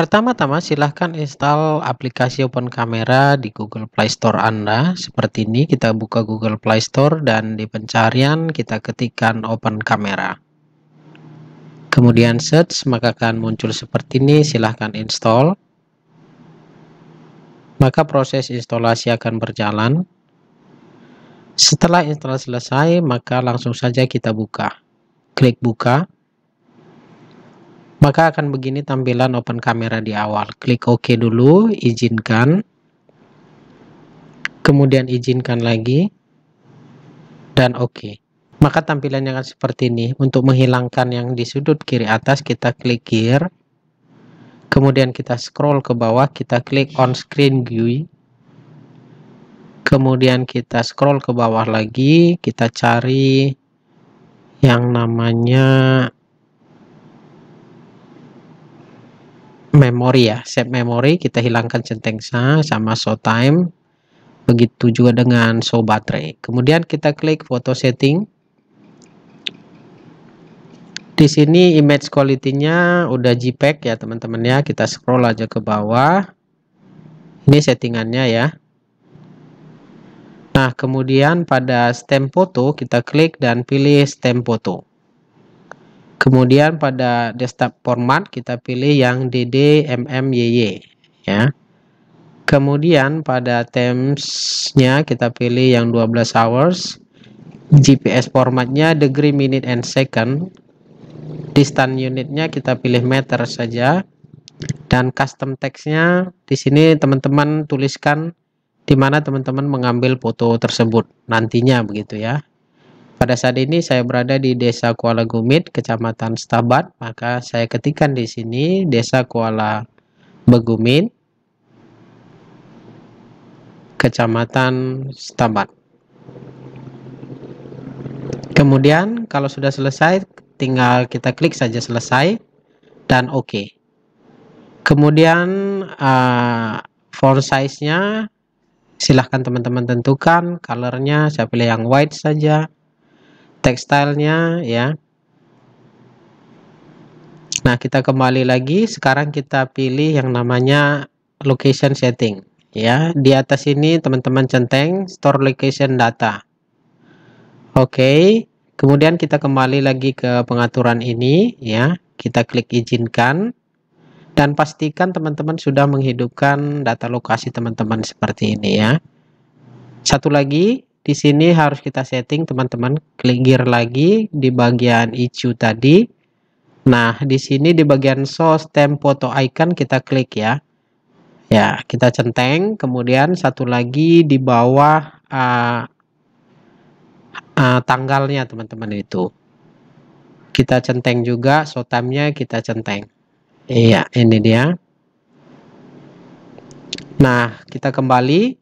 Pertama-tama silahkan install aplikasi Open Camera di Google Play Store Anda. Seperti ini kita buka Google Play Store dan di pencarian kita ketikkan Open Camera. Kemudian search maka akan muncul seperti ini silahkan install. Maka proses instalasi akan berjalan. Setelah install selesai maka langsung saja kita buka. Klik buka. Maka akan begini tampilan open kamera di awal. Klik OK dulu, izinkan. Kemudian izinkan lagi. Dan OK. Maka tampilannya akan seperti ini. Untuk menghilangkan yang di sudut kiri atas, kita klik gear. Kemudian kita scroll ke bawah, kita klik on screen GUI. Kemudian kita scroll ke bawah lagi, kita cari yang namanya memori ya set memori kita hilangkan centeng sah sama show time begitu juga dengan show baterai kemudian kita klik foto setting di sini image quality-nya udah JPEG ya teman-teman ya. Kita scroll aja ke bawah. Ini settingannya ya. Nah, kemudian pada stem foto kita klik dan pilih stem foto. Kemudian pada desktop format kita pilih yang DD ya. Kemudian pada temsnya kita pilih yang 12 hours. GPS formatnya degree, minute, and second. Distance unitnya kita pilih meter saja. Dan custom textnya di sini teman-teman tuliskan di mana teman-teman mengambil foto tersebut nantinya begitu ya. Pada saat ini saya berada di Desa Kuala Gumit, Kecamatan Stabat, maka saya ketikkan di sini Desa Kuala Begumit, Kecamatan Stabat. Kemudian kalau sudah selesai, tinggal kita klik saja selesai dan oke. OK. Kemudian uh, font size-nya silahkan teman-teman tentukan, colornya saya pilih yang white saja tekstilnya ya nah kita kembali lagi sekarang kita pilih yang namanya location setting ya di atas ini teman-teman centeng store location data oke kemudian kita kembali lagi ke pengaturan ini ya kita klik izinkan dan pastikan teman-teman sudah menghidupkan data lokasi teman-teman seperti ini ya satu lagi di sini harus kita setting teman-teman, klik gear lagi di bagian ICU tadi. Nah, di sini di bagian source stem photo icon kita klik ya. Ya, kita centeng, kemudian satu lagi di bawah uh, uh, tanggalnya teman-teman itu. Kita centeng juga, so time kita centeng. Iya, ini dia. Nah, kita kembali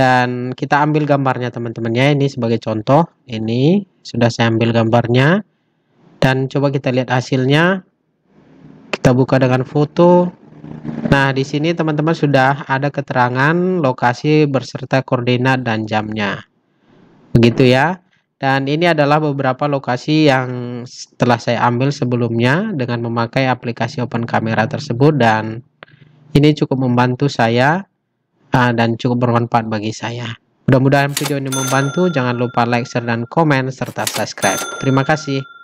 dan kita ambil gambarnya teman-teman ya ini sebagai contoh ini sudah saya ambil gambarnya dan coba kita lihat hasilnya kita buka dengan foto nah di sini teman-teman sudah ada keterangan lokasi berserta koordinat dan jamnya begitu ya dan ini adalah beberapa lokasi yang telah saya ambil sebelumnya dengan memakai aplikasi open camera tersebut dan ini cukup membantu saya uh, dan cukup bermanfaat bagi saya. Mudah-mudahan video ini membantu. Jangan lupa like, share, dan komen, serta subscribe. Terima kasih.